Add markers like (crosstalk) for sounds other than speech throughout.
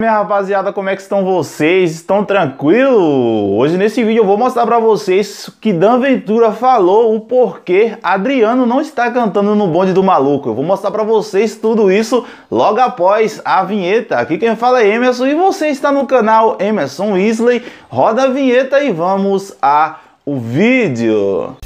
Minha rapaziada, como é que estão vocês? Estão tranquilo? Hoje nesse vídeo eu vou mostrar para vocês que Dan Ventura falou o porquê Adriano não está cantando no bonde do maluco. Eu vou mostrar para vocês tudo isso logo após a vinheta. Aqui quem fala é Emerson e você está no canal Emerson Isley. Roda a vinheta e vamos a o vídeo.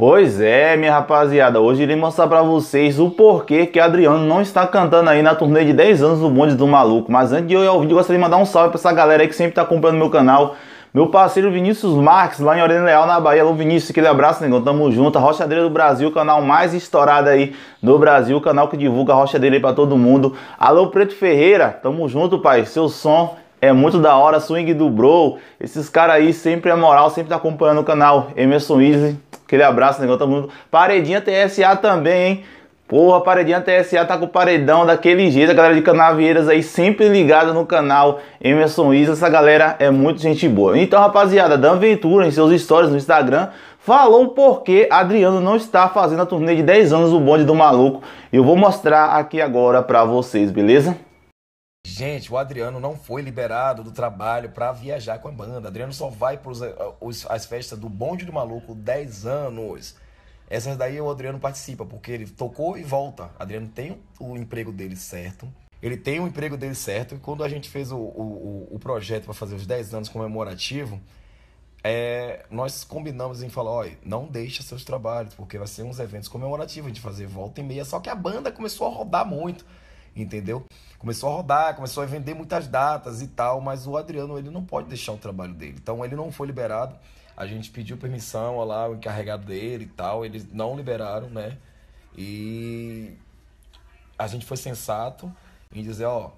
Pois é, minha rapaziada, hoje irei mostrar pra vocês o porquê que Adriano não está cantando aí na turnê de 10 anos do Bonde do Maluco. Mas antes de eu ir ao vídeo, gostaria de mandar um salve pra essa galera aí que sempre tá acompanhando meu canal. Meu parceiro Vinícius Marques, lá em Orena Leal, na Bahia. Alô, Vinícius, aquele abraço, negão. Tamo junto. A Rochadeira do Brasil, canal mais estourado aí do Brasil. Canal que divulga a Rochadeira aí pra todo mundo. Alô, Preto Ferreira, tamo junto, pai. Seu som é muito da hora. Swing do Bro. Esses caras aí sempre é moral, sempre tá acompanhando o canal. Emerson Easy Aquele abraço, negão, tamo mundo Paredinha TSA também, hein? Porra, Paredinha TSA tá com o paredão daquele jeito. A galera de Canavieiras aí sempre ligada no canal Emerson Isa. Essa galera é muito gente boa. Então, rapaziada, Dan Ventura em seus stories no Instagram falou por que Adriano não está fazendo a turnê de 10 anos do bonde do maluco. Eu vou mostrar aqui agora pra vocês, beleza? Gente, o Adriano não foi liberado do trabalho para viajar com a banda. O Adriano só vai para eh, as festas do Bonde do Maluco 10 anos. Essas daí o Adriano participa, porque ele tocou e volta. O Adriano tem o emprego dele certo. Ele tem o emprego dele certo. E quando a gente fez o, o, o projeto para fazer os 10 anos comemorativo, é, nós combinamos em falar, olha, não deixa seus trabalhos, porque vai ser uns eventos comemorativos, a gente fazer volta e meia. Só que a banda começou a rodar muito entendeu? Começou a rodar, começou a vender muitas datas e tal, mas o Adriano ele não pode deixar o trabalho dele. Então ele não foi liberado. A gente pediu permissão, olha lá, o encarregado dele e tal, eles não liberaram, né? E a gente foi sensato em dizer, ó,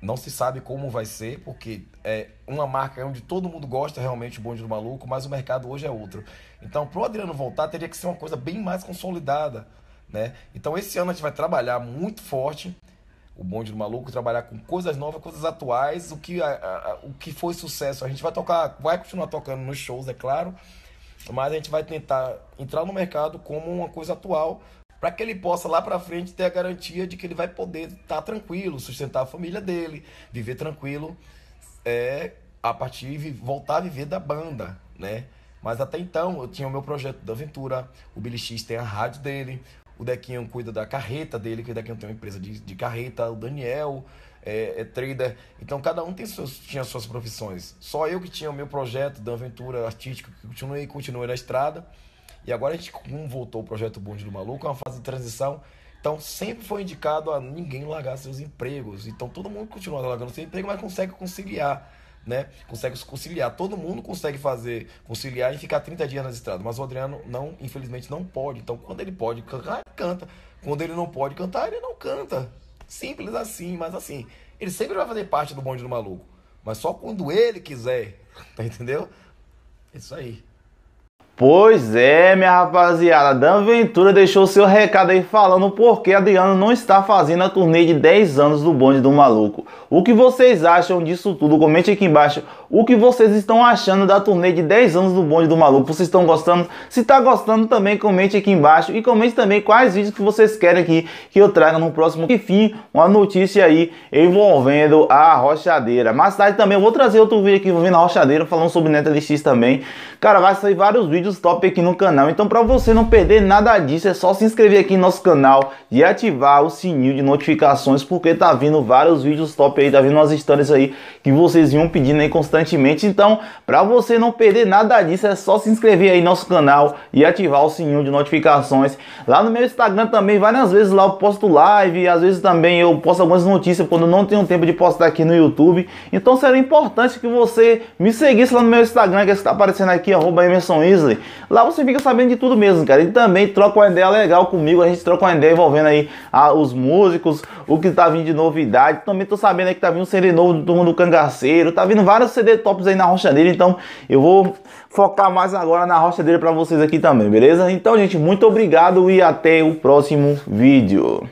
não se sabe como vai ser, porque é uma marca onde todo mundo gosta realmente o bonde do maluco, mas o mercado hoje é outro. Então, pro Adriano voltar, teria que ser uma coisa bem mais consolidada. Né? Então esse ano a gente vai trabalhar muito forte o bonde do maluco, trabalhar com coisas novas, coisas atuais, o que, a, a, o que foi sucesso. A gente vai tocar, vai continuar tocando nos shows, é claro, mas a gente vai tentar entrar no mercado como uma coisa atual, para que ele possa lá para frente ter a garantia de que ele vai poder estar tá tranquilo, sustentar a família dele, viver tranquilo, é, a partir de voltar a viver da banda, né? Mas até então eu tinha o meu projeto da aventura, o Billy X tem a rádio dele, o Dequinho cuida da carreta dele, que o Dequinho tem uma empresa de, de carreta, o Daniel é, é trader. Então cada um tem tinha suas profissões. Só eu que tinha o meu projeto da aventura artística, que continuei, continuei na estrada. E agora a gente, como voltou o projeto Bonde do Maluco, é uma fase de transição. Então sempre foi indicado a ninguém largar seus empregos. Então todo mundo continua largando seu emprego, mas consegue conciliar né? Consegue conciliar. Todo mundo consegue fazer, conciliar e ficar 30 dias nas estradas. Mas o Adriano não, infelizmente, não pode. Então, quando ele pode cantar, ele canta. Quando ele não pode cantar, ele não canta. Simples assim, mas assim, ele sempre vai fazer parte do bonde do maluco. Mas só quando ele quiser. (laughs) Tá entendeu? É isso aí. Pois é, minha rapaziada, Dan Ventura deixou seu recado aí falando por que a Diana não está fazendo a turnê de 10 anos do bonde do maluco. O que vocês acham disso tudo? Comente aqui embaixo o que vocês estão achando da turnê de 10 anos do bonde do maluco. Vocês estão gostando? Se está gostando também, comente aqui embaixo e comente também quais vídeos que vocês querem aqui que eu traga no próximo. Enfim, uma notícia aí envolvendo a rochadeira. Mais tarde também eu vou trazer outro vídeo aqui envolvendo a rochadeira, falando sobre Neta também. Cara, vai sair vários vídeos vídeos top aqui no canal. Então para você não perder nada disso, é só se inscrever aqui no nosso canal e ativar o sininho de notificações, porque tá vindo vários vídeos top aí, tá vindo umas histórias aí que vocês iam pedindo aí constantemente. Então para você não perder nada disso, é só se inscrever aí no nosso canal e ativar o sininho de notificações. Lá no meu Instagram também, várias vezes lá eu posto live, às vezes também eu posto algumas notícias quando não tenho tempo de postar aqui no YouTube. Então será importante que você me seguisse lá no meu Instagram, que é está aparecendo aqui, arroba Emerson Wesley. Lá você fica sabendo de tudo mesmo, cara. Ele também troca uma ideia legal comigo. A gente troca uma ideia envolvendo aí ah, os músicos, o que tá vindo de novidade. Também tô sabendo aí que tá vindo um CD novo do Turma do Cangaceiro. Tá vindo vários CD tops aí na rocha dele. Então eu vou focar mais agora na rocha dele pra vocês aqui também, beleza? Então, gente, muito obrigado e até o próximo vídeo.